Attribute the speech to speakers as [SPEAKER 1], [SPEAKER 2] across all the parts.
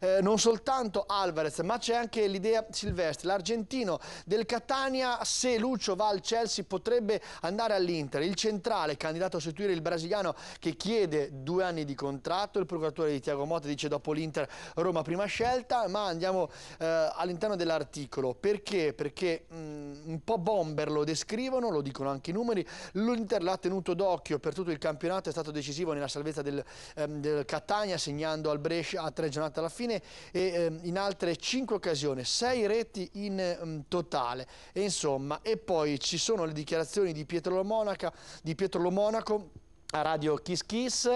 [SPEAKER 1] eh, non soltanto Alvarez, ma c'è anche l'idea Silvestri, l'argentino del Catania, se Lucio va al Chelsea potrebbe andare all'Inter, il centrale candidato a sostituire il brasiliano che chiede due anni di contratto, il procuratore di Tiago Motta dice dopo l'Inter Roma prima scelta, ma andiamo eh, all'interno dell'articolo, perché? Perché mh, mm, un po' bomber lo descrivono, lo dicono anche i numeri, l'Inter l'ha tenuto d'occhio per tutto il campionato, è stato decisivo nella salvezza del, ehm, del Catania segnando al Brescia a tre giornate 90 alla fine e ehm, in altre 5 occasioni, 6 reti in ehm, totale. E insomma, e poi ci sono le dichiarazioni di Pietro Lo di Pietro Lo Monaco a Radio Kiss Kiss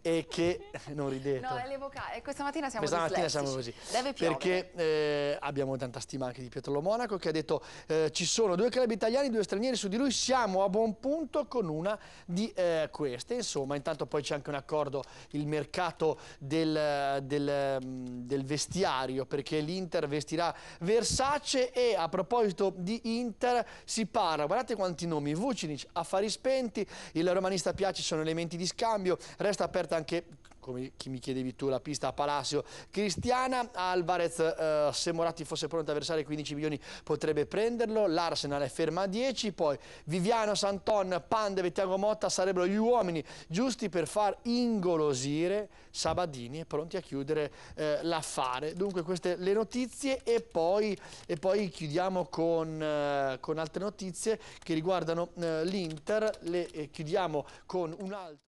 [SPEAKER 1] e che non ridete. No,
[SPEAKER 2] è eh, Questa mattina siamo Questa mattina siamo così. Deve Perché
[SPEAKER 1] eh, abbiamo tanta stima anche di Pietro Lo Monaco che ha detto eh, ci sono due club italiani, due stranieri su di lui, siamo a buon punto con una di eh, queste. Insomma, intanto poi c'è anche un accordo, il mercato del, del, mm, del vestiario perché l'Inter vestirà Versace e a proposito di Inter si parla, guardate quanti nomi, Vucinic, Affari Spenti, il romanista piace sono elementi di scambio, resta aperta anche come chi mi chiedevi tu, la pista a Palacio. Cristiana Alvarez, eh, se Moratti fosse pronto a versare 15 milioni potrebbe prenderlo, l'Arsenal è ferma a 10, poi Viviano, Santon, Pandeve, Tiago Motta sarebbero gli uomini giusti per far ingolosire Sabadini e pronti a chiudere eh, l'affare. Dunque queste le notizie e poi, e poi chiudiamo con, eh, con, altre notizie che riguardano eh, l'Inter, le eh, chiudiamo con un altro...